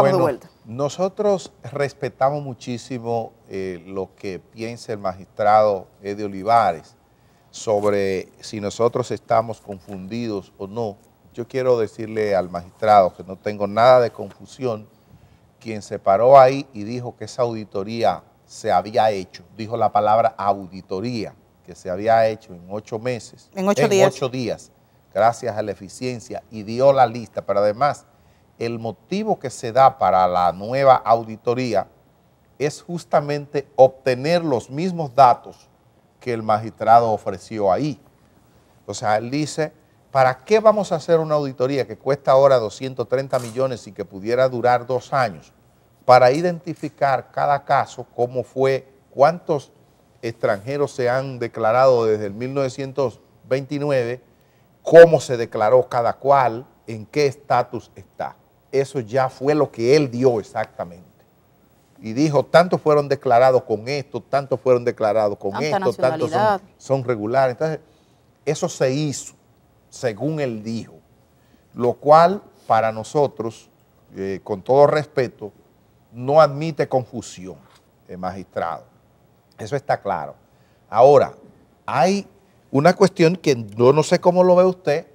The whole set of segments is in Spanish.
bueno, Nosotros respetamos muchísimo eh, lo que piensa el magistrado Ede Olivares sobre si nosotros estamos confundidos o no. Yo quiero decirle al magistrado que no tengo nada de confusión. Quien se paró ahí y dijo que esa auditoría se había hecho, dijo la palabra auditoría, que se había hecho en ocho meses. En ocho días, gracias a la eficiencia, y dio la lista, pero además el motivo que se da para la nueva auditoría es justamente obtener los mismos datos que el magistrado ofreció ahí. O sea, él dice, ¿para qué vamos a hacer una auditoría que cuesta ahora 230 millones y que pudiera durar dos años? Para identificar cada caso, cómo fue, cuántos extranjeros se han declarado desde el 1929, cómo se declaró cada cual, en qué estatus está eso ya fue lo que él dio exactamente. Y dijo, tantos fueron declarados con esto, tantos fueron declarados con esto, tantos son, regulares. Entonces, eso se hizo, según él dijo, lo cual para nosotros, eh, con todo respeto, no admite confusión, eh, magistrado. Eso está claro. Ahora, hay una cuestión que yo no sé cómo lo ve usted,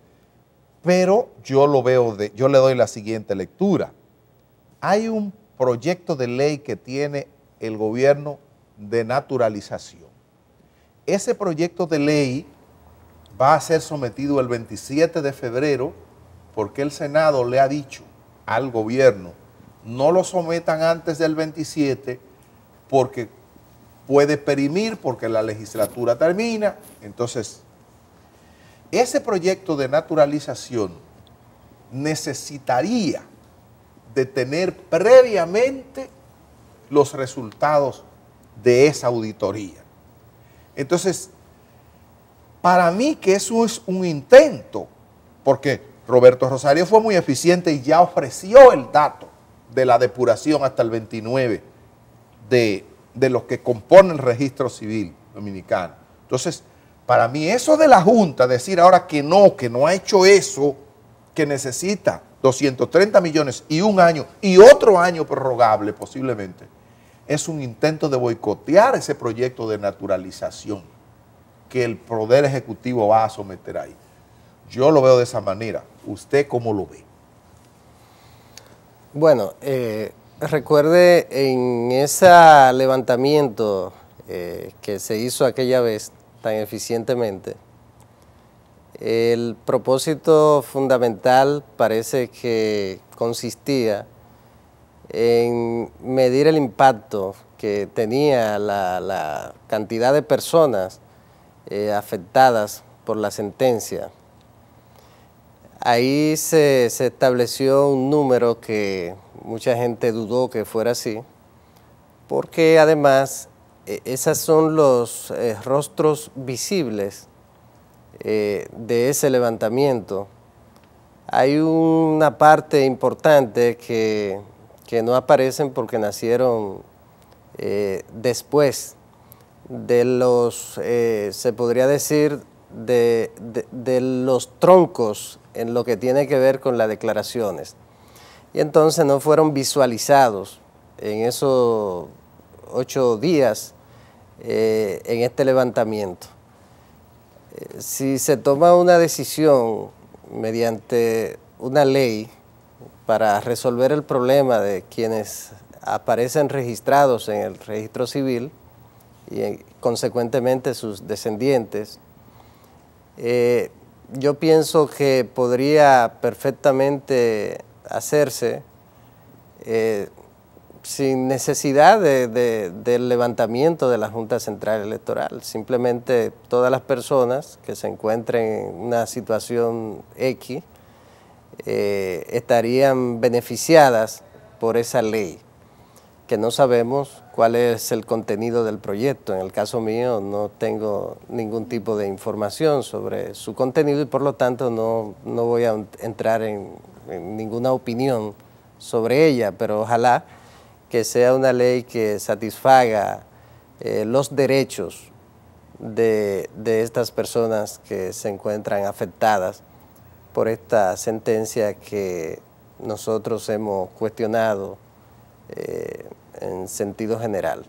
pero yo lo veo, de, yo le doy la siguiente lectura. Hay un proyecto de ley que tiene el gobierno de naturalización. Ese proyecto de ley va a ser sometido el 27 de febrero porque el Senado le ha dicho al gobierno, no lo sometan antes del 27 porque puede perimir, porque la legislatura termina, entonces ese proyecto de naturalización necesitaría de tener previamente los resultados de esa auditoría. Entonces, para mí que eso es un intento, porque Roberto Rosario fue muy eficiente y ya ofreció el dato de la depuración hasta el 29 de, de los que componen el registro civil dominicano. Entonces, para mí eso de la Junta, decir ahora que no, que no ha hecho eso, que necesita 230 millones y un año y otro año prorrogable posiblemente, es un intento de boicotear ese proyecto de naturalización que el Poder Ejecutivo va a someter ahí. Yo lo veo de esa manera. ¿Usted cómo lo ve? Bueno, eh, recuerde en ese levantamiento eh, que se hizo aquella vez, tan eficientemente. El propósito fundamental parece que consistía en medir el impacto que tenía la, cantidad de personas eh, afectadas por la sentencia. Ahí se, se estableció un número que mucha gente dudó que fuera así, porque además eh, esos son los eh, rostros visibles eh, de ese levantamiento. Hay una parte importante que, no aparecen porque nacieron después de los, se podría decir, de, los troncos en lo que tiene que ver con las declaraciones. Y entonces no fueron visualizados en eso ocho días eh, en este levantamiento. Eh, si se toma una decisión mediante una ley para resolver el problema de quienes aparecen registrados en el registro civil y eh, consecuentemente sus descendientes, yo pienso que podría perfectamente hacerse sin necesidad del levantamiento de la Junta Central Electoral. Simplemente todas las personas que se encuentren en una situación X eh, estarían beneficiadas por esa ley, que no sabemos cuál es el contenido del proyecto. En el caso mío no tengo ningún tipo de información sobre su contenido y por lo tanto no, voy a entrar en ninguna opinión sobre ella, pero ojalá que sea una ley que satisfaga eh, los derechos de, estas personas que se encuentran afectadas por esta sentencia que nosotros hemos cuestionado eh, en sentido general.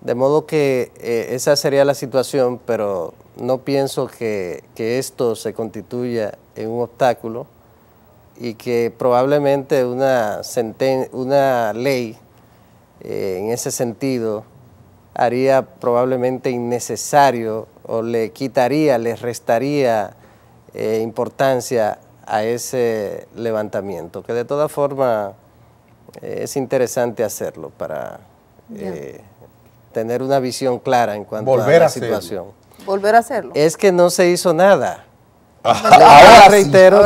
De modo que eh, esa sería la situación, pero no pienso que, esto se constituya en un obstáculo y que probablemente una, una ley eh, en ese sentido haría probablemente innecesario o le quitaría, le restaría eh, importancia a ese levantamiento, que de todas formas eh, es interesante hacerlo para tener una visión clara en cuanto a la situación. Volver a hacerlo. Es que no se hizo nada. Ah, ahora reitero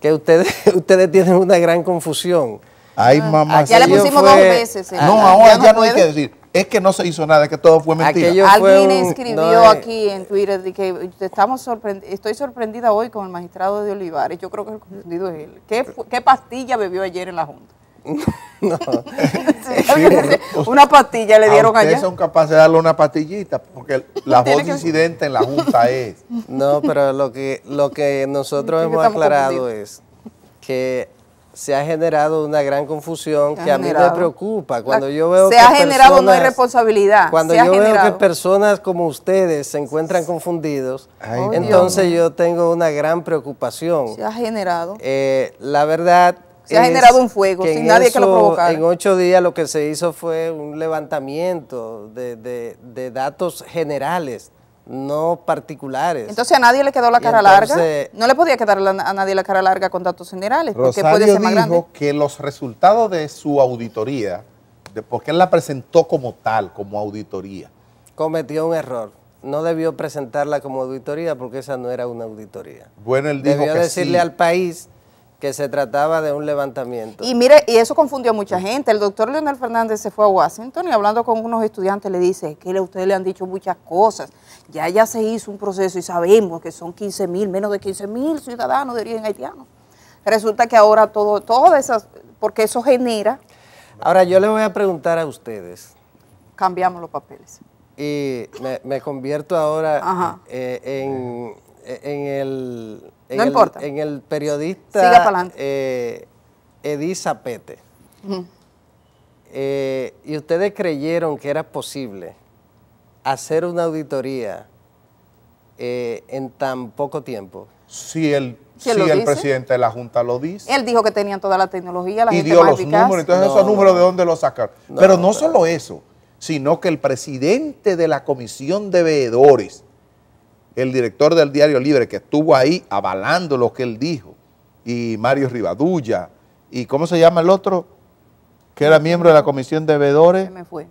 que, ustedes, ustedes tienen una gran confusión. Ay, ah, mamá. Ah, ya le pusimos dos veces. Ah, no, ahora ya, no, hay que decir. Es que no se hizo nada, es que todo fue mentira. Alguien escribió eh. aquí en Twitter que estamos estoy sorprendida hoy con el magistrado de Olivares. Yo creo que el confundido es él. ¿Qué, pastilla bebió ayer en la Junta? Pues, una pastilla le dieron a allá. son capaces de darle una pastillita, porque la voz incidente en la Junta es. No, pero lo que, lo que nosotros hemos aclarado es que se ha generado una gran confusión que a mí me preocupa. Cuando ah, yo veo se que ha generado una irresponsabilidad. Cuando yo veo que personas como ustedes se encuentran confundidos, entonces yo tengo una gran preocupación. Se ha generado. Eh, la verdad se ha generado un fuego, sin nadie que lo En ocho días lo que se hizo fue un levantamiento de, de datos generales no particulares. Entonces a nadie le quedó la cara larga. No le podía quedar a nadie la cara larga con datos generales. porque puede dijo que los resultados de su auditoría, porque él la presentó como tal, como auditoría. Cometió un error. No debió presentarla como auditoría porque esa no era una auditoría. Bueno, él dijo debió decirle al país que se trataba de un levantamiento. Y mire, y eso confundió a mucha gente. El doctor Leonel Fernández se fue a Washington y hablando con unos estudiantes le dice que ustedes le han dicho muchas cosas ya ya se hizo un proceso y sabemos que son 15 mil, menos de 15 mil ciudadanos de origen haitiano. Resulta que ahora todo, todas esas, porque eso genera. Ahora yo le voy a preguntar a ustedes. Cambiamos los papeles. Y me, convierto ahora eh, eh, en, el, periodista eh, Edith Zapete. y ustedes creyeron que era posible hacer una auditoría eh, en tan poco tiempo? Si el, el presidente de la Junta lo dice. Él dijo que tenían toda la tecnología, la y dio los números, entonces esos números de dónde los sacaron. pero no solo eso, sino que el presidente de la Comisión de Veedores, el director del Diario Libre, que estuvo ahí avalando lo que él dijo, y Mario Rivadulla, y ¿cómo se llama el otro? Que era miembro de la Comisión de Veedores. me fue.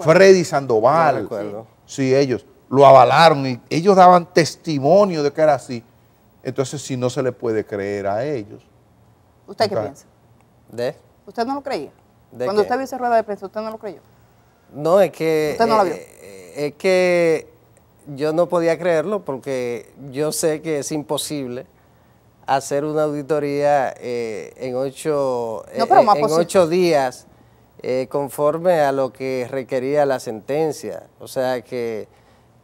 Freddy Sandoval. si sí, ellos lo avalaron y ellos daban testimonio de que era así. Entonces, si no se le puede creer a ellos. ¿Usted qué piensa? ¿De? ¿Usted no lo creía? Cuando usted vio esa rueda de prensa, ¿usted no lo creyó? No, es que... ¿Usted no vio? Eh, es que yo no podía creerlo porque yo sé que es imposible hacer una auditoría eh, en, ocho, eh, en ocho días eh, conforme a lo que requería la sentencia. O sea que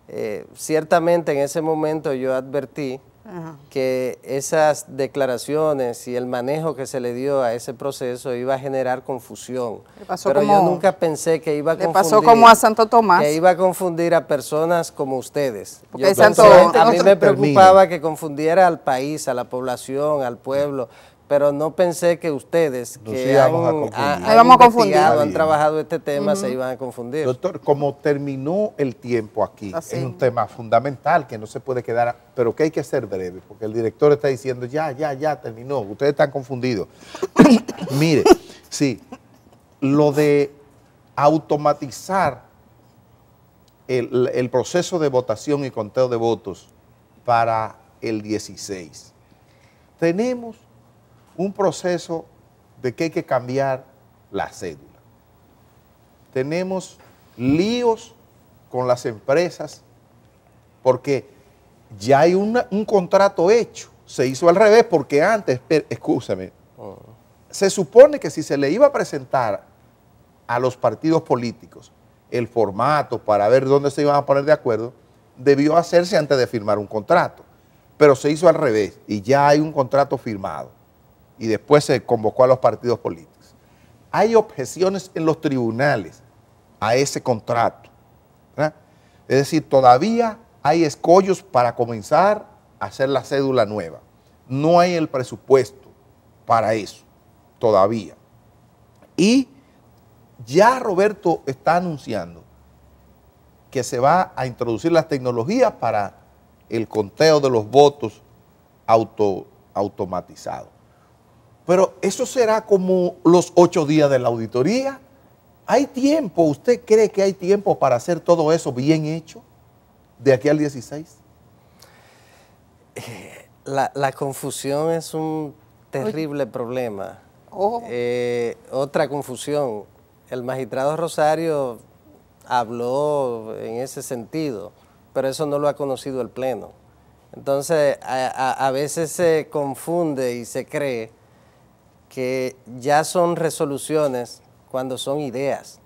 eh, ciertamente en ese momento yo advertí que esas declaraciones y el manejo que se le dio a ese proceso iba a generar confusión. Pero yo nunca pensé que iba a confundir. como a Santo Tomás. Que iba a confundir a personas como ustedes. a mí me preocupaba que confundiera al país, a la población, al pueblo pero no pensé que ustedes que han, a han, han trabajado este tema, se iban a confundir. Doctor, como terminó el tiempo aquí, ah, es un tema fundamental que no se puede quedar, pero que hay que ser breve, porque el director está diciendo, ya, ya, ya, terminó, ustedes están confundidos. Mire, sí, lo de automatizar el, el proceso de votación y conteo de votos para el 16. Tenemos un proceso de que hay que cambiar la cédula. Tenemos líos con las empresas porque ya hay un contrato hecho. Se hizo al revés porque antes, escúchame, se supone que si se le iba a presentar a los partidos políticos el formato para ver dónde se iban a poner de acuerdo, debió hacerse antes de firmar un contrato. Pero se hizo al revés y ya hay un contrato firmado y después se convocó a los partidos políticos. Hay objeciones en los tribunales a ese contrato. Es decir, todavía hay escollos para comenzar a hacer la cédula nueva. No hay el presupuesto para eso todavía. Y ya Roberto está anunciando que se va a introducir las tecnologías para el conteo de los votos auto, automatizado. Pero eso será como los ocho días de la auditoría. ¿Hay tiempo? ¿Usted cree que hay tiempo para hacer todo eso bien hecho de aquí al 16? Eh, la, confusión es un terrible problema. Eh, otra confusión. El magistrado Rosario habló en ese sentido, pero eso no lo ha conocido el Pleno. Entonces, a veces se confunde y se cree que ya son resoluciones cuando son ideas.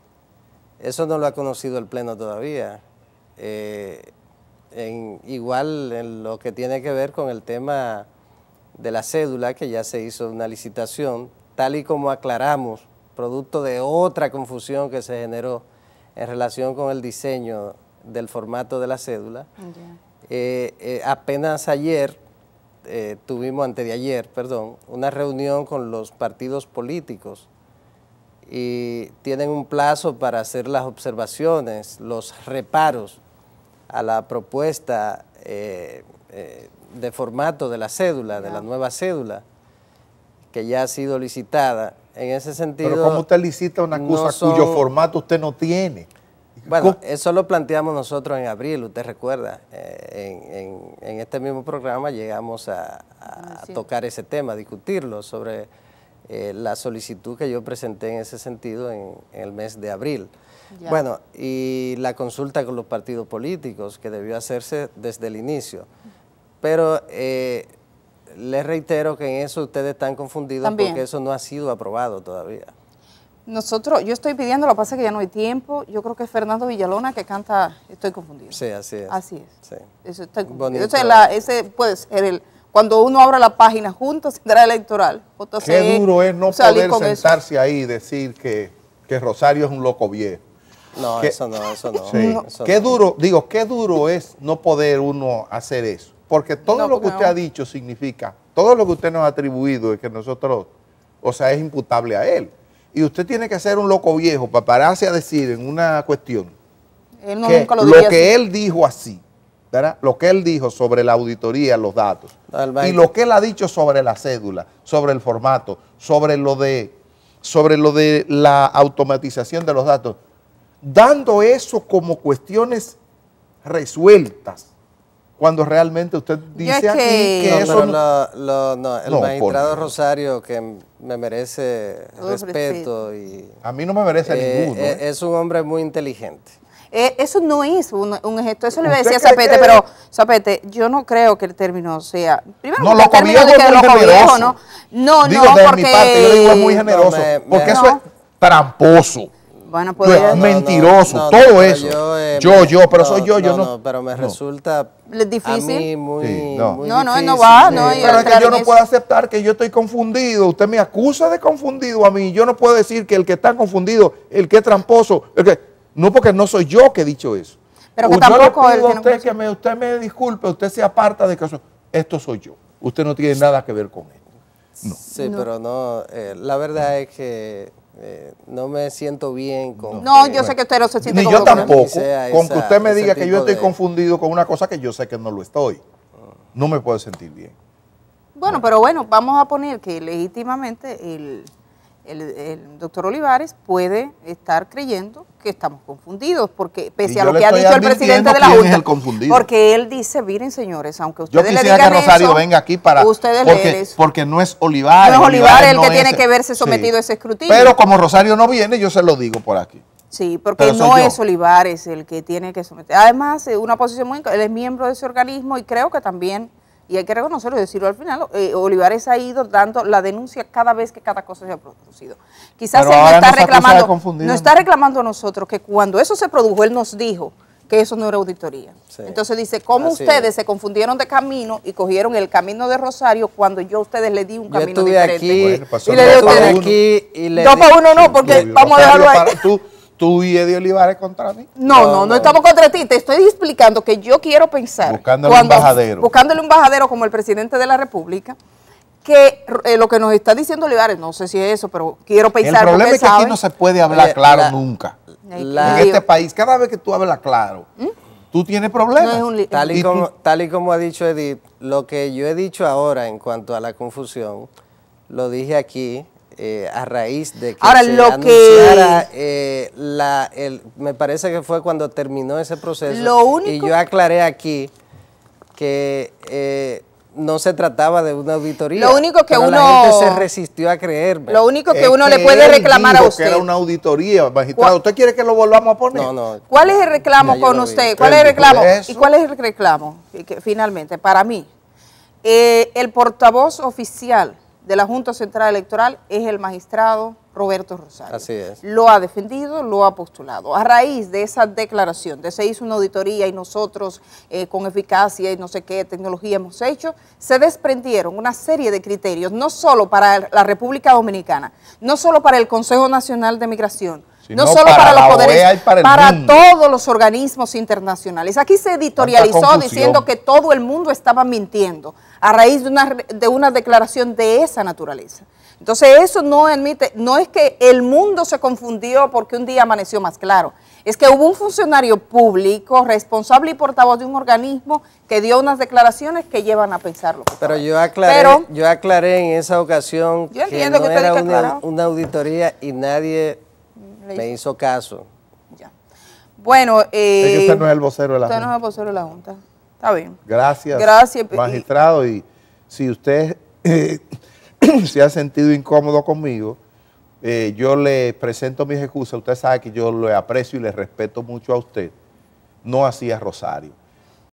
Eso no lo ha conocido el Pleno todavía. Eh, igual en lo que tiene que ver con el tema de la cédula, que ya se hizo una licitación, tal y como aclaramos, producto de otra confusión que se generó en relación con el diseño del formato de la cédula. Eh, eh, apenas ayer eh, tuvimos antes de ayer, perdón, una reunión con los partidos políticos y tienen un plazo para hacer las observaciones, los reparos a la propuesta eh, eh, de formato de la cédula, de la nueva cédula, que ya ha sido licitada. En ese sentido... Pero ¿cómo usted licita una cosa cuyo formato usted no tiene? Bueno, eso lo planteamos nosotros en abril, usted recuerda. Eh, en, este mismo programa llegamos a, ah, tocar ese tema, discutirlo sobre eh, la solicitud que yo presenté en ese sentido en, el mes de abril. Bueno, y la consulta con los partidos políticos que debió hacerse desde el inicio. Pero eh, les reitero que en eso ustedes están confundidos porque eso no ha sido aprobado todavía. Nosotros, yo estoy pidiendo, lo que pasa es que ya no hay tiempo. Yo creo que es Fernando Villalona que canta Estoy confundido. Sí, así es. Así es. Eso, está confundido. Ese, la, puede Cuando uno abra la página junto Central Electoral, Qué duro es no poder sentarse ahí y decir que, Rosario es un loco viejo. No, eso no, eso no. qué duro, digo, qué duro es no poder uno hacer eso. Porque todo lo que usted ha dicho significa, todo lo que usted nos ha atribuido es que nosotros, o sea, es imputable a él. Y usted tiene que ser un loco viejo para pararse a decir en una cuestión lo, lo que él dijo así, ¿verdad? lo que él dijo sobre la auditoría, los datos, y lo que él ha dicho sobre la cédula, sobre el formato, sobre lo de, sobre lo de la automatización de los datos, dando eso como cuestiones resueltas cuando realmente usted dice que, aquí que eso... no, no, el magistrado Rosario, que me merece respeto y... A mí no me merece eh, ninguno. Eh, ¿eh? Es un hombre muy inteligente. eso no es un, gesto, eso le voy a Zapete, pero Zapete, yo no creo que el término sea... Primero, no, lo cobijo es muy generoso. No, no, digo, de mi parte, yo digo es muy generoso, porque eso es tramposo es mentiroso, todo eso. Eh, yo, yo, pero soy yo, yo no. pero me resulta difícil. A mí muy, no. no, no, va. que yo no puedo aceptar que yo estoy confundido. Usted me acusa de confundido a mí. Yo no puedo decir que el que está confundido, el que es tramposo, que... No, porque no soy yo que he dicho eso. Pero yo usted que me, usted me disculpe, usted se aparta de que esto soy yo. Usted no tiene nada que ver con esto. No. Sí, pero no, eh, la verdad es que eh, no me siento bien con... No, yo sé que usted no se siente Ni yo tampoco, con que usted me diga que yo estoy confundido con una cosa que yo sé que no lo estoy. Mm. No me puedo sentir bien. Bueno, pero bueno, vamos a poner que legítimamente el el, doctor Olivares puede estar creyendo que estamos confundidos, porque pese a lo que ha dicho el presidente de la Junta, porque él dice, miren señores, aunque ustedes le digan que Rosario venga aquí para ustedes porque, porque no es Olivares, el que tiene que verse sometido a ese escrutinio. Pero como Rosario no viene, yo se lo digo por aquí. Sí, porque no es Olivares el que tiene que someter. Además, una posición muy él es miembro de ese organismo y creo que también y hay que reconocerlo y decirlo al final, eh, Olivares ha ido dando la denuncia cada vez que cada cosa se ha producido. Quizás él no está, reclamando, no está reclamando a nosotros que cuando eso se produjo, él nos dijo que eso no era auditoría. Entonces dice, ¿cómo ustedes se confundieron de camino y cogieron el camino de Rosario cuando yo a ustedes le di un camino diferente? y le di aquí y le uno no, porque vamos a dejarlo ahí. ¿Tú y Eddie Olivares contra mí. No, no, no, estamos contra ti. Te estoy explicando que yo quiero pensar. Buscándole un bajadero. Buscándole un bajadero como el presidente de la República que eh, lo que nos está diciendo Olivares, no sé si es eso, pero quiero pensar. El problema es que aquí no se puede hablar claro nunca. en este país, cada vez que tú hablas claro, ¿Mm? tú tienes problemas. tal, y, como, tal y como ha dicho Edith, lo que yo he dicho ahora en cuanto a la confusión, lo dije aquí eh, a raíz de que Ahora, se anunciara, eh, me parece que fue cuando terminó ese proceso. Y yo aclaré aquí que eh, no se trataba de una auditoría. Lo único que uno... se resistió a creer. Lo único que uno le puede reclamar a usted... era una auditoría, magistrado. ¿Usted quiere que lo volvamos a poner? No, no. ¿Cuál es el reclamo con usted? ¿Cuál es el reclamo? ¿Y cuál es el reclamo? Finalmente, para mí, el portavoz oficial de la Junta Central Electoral es el magistrado Roberto Rosario. Así es. Lo ha defendido, lo ha postulado. A raíz de esa declaración, de se hizo una auditoría y nosotros eh, con eficacia y no sé qué tecnología hemos hecho, se desprendieron una serie de criterios, no solo para la República Dominicana, no solo para el Consejo Nacional de Migración, no, solo para, los poderes, para todos los organismos internacionales. Aquí se editorializó diciendo que todo el mundo estaba mintiendo a raíz de una, de una declaración de esa naturaleza. Entonces eso no admite, no es que el mundo se confundió porque un día amaneció más claro, es que hubo un funcionario público responsable y portavoz de un organismo que dio unas declaraciones que llevan a pensarlo. Pero yo aclaré, yo aclaré en esa ocasión que no era una, auditoría y nadie me hizo caso. Ya. Bueno, usted eh, no es el vocero de la Usted no es el vocero de la Junta. Gracias, magistrado. Y, si usted eh, se ha sentido incómodo conmigo, eh, yo le presento mis excusas. Usted sabe que yo le aprecio y le respeto mucho a usted. No hacía Rosario.